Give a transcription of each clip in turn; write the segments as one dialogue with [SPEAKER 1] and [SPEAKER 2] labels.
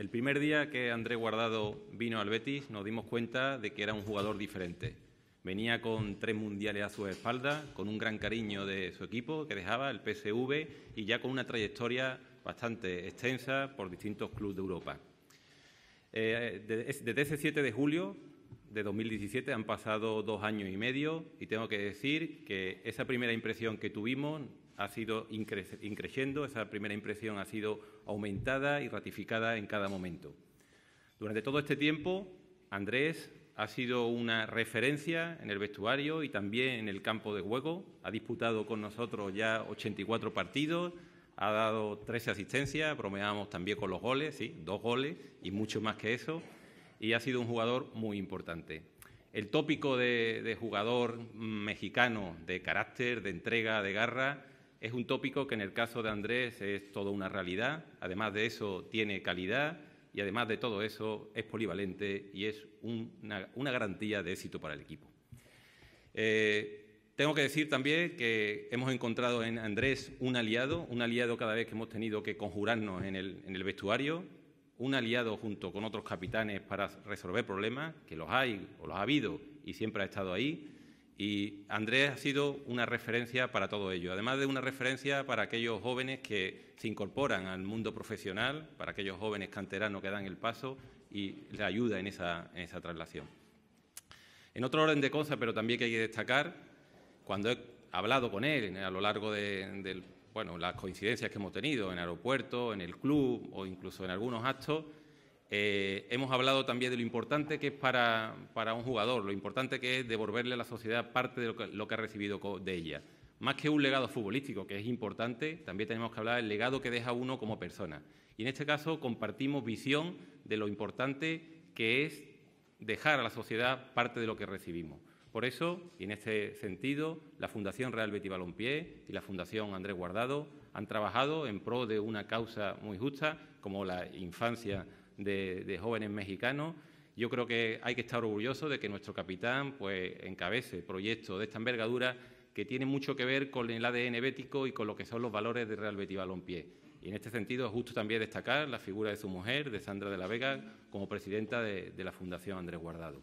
[SPEAKER 1] El primer día que André Guardado vino al Betis nos dimos cuenta de que era un jugador diferente. Venía con tres mundiales a su espalda, con un gran cariño de su equipo que dejaba el PSV y ya con una trayectoria bastante extensa por distintos clubes de Europa. Eh, desde ese 7 de julio de 2017 han pasado dos años y medio y tengo que decir que esa primera impresión que tuvimos ha sido increciendo, esa primera impresión ha sido aumentada y ratificada en cada momento. Durante todo este tiempo, Andrés ha sido una referencia en el vestuario y también en el campo de juego. Ha disputado con nosotros ya 84 partidos, ha dado 13 asistencias, bromeamos también con los goles, sí, dos goles y mucho más que eso. Y ha sido un jugador muy importante. El tópico de, de jugador mexicano de carácter, de entrega, de garra, es un tópico que en el caso de Andrés es toda una realidad, además de eso tiene calidad y además de todo eso es polivalente y es una, garantía de éxito para el equipo. Eh, tengo que decir también que hemos encontrado en Andrés un aliado, un aliado cada vez que hemos tenido que conjurarnos en el, en el vestuario, un aliado junto con otros capitanes para resolver problemas, que los hay o los ha habido y siempre ha estado ahí y Andrés ha sido una referencia para todo ello, además de una referencia para aquellos jóvenes que se incorporan al mundo profesional, para aquellos jóvenes canteranos que dan el paso y le ayuda en esa, traslación. En otro orden de cosas, pero también que hay que destacar, cuando he hablado con él a lo largo de, bueno, las coincidencias que hemos tenido en aeropuerto, en el club o incluso en algunos actos, eh, hemos hablado también de lo importante que es para, un jugador, lo importante que es devolverle a la sociedad parte de lo que, lo que ha recibido de ella. Más que un legado futbolístico, que es importante, también tenemos que hablar del legado que deja uno como persona. Y en este caso compartimos visión de lo importante que es dejar a la sociedad parte de lo que recibimos. Por eso, y en este sentido, la Fundación Real Betis Balompié y la Fundación Andrés Guardado han trabajado en pro de una causa muy justa como la infancia de, jóvenes mexicanos. Yo creo que hay que estar orgulloso de que nuestro capitán pues, encabece proyectos de esta envergadura que tienen mucho que ver con el ADN bético y con lo que son los valores de Real Betis Balompié. Y en este sentido es justo también destacar la figura de su mujer, de Sandra de la Vega, como presidenta de la Fundación Andrés Guardado.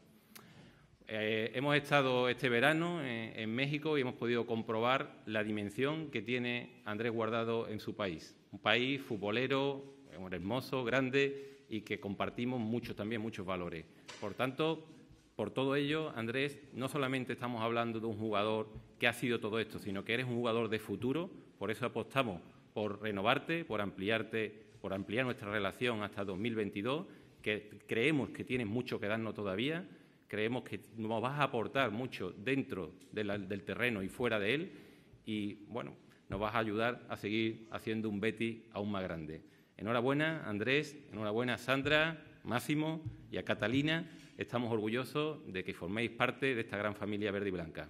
[SPEAKER 1] Eh, hemos estado este verano eh, en, México y hemos podido comprobar la dimensión que tiene Andrés Guardado en su país. Un país futbolero, eh, hermoso, grande y que compartimos muchos también, muchos valores. Por tanto, por todo ello, Andrés, no solamente estamos hablando de un jugador que ha sido todo esto, sino que eres un jugador de futuro, por eso apostamos por renovarte, por ampliarte, por ampliar nuestra relación hasta 2022, que creemos que tienes mucho que darnos todavía creemos que nos vas a aportar mucho dentro del terreno y fuera de él y, bueno, nos vas a ayudar a seguir haciendo un Betty aún más grande. Enhorabuena, Andrés, enhorabuena, Sandra, Máximo y a Catalina. Estamos orgullosos de que forméis parte de esta gran familia verde y blanca.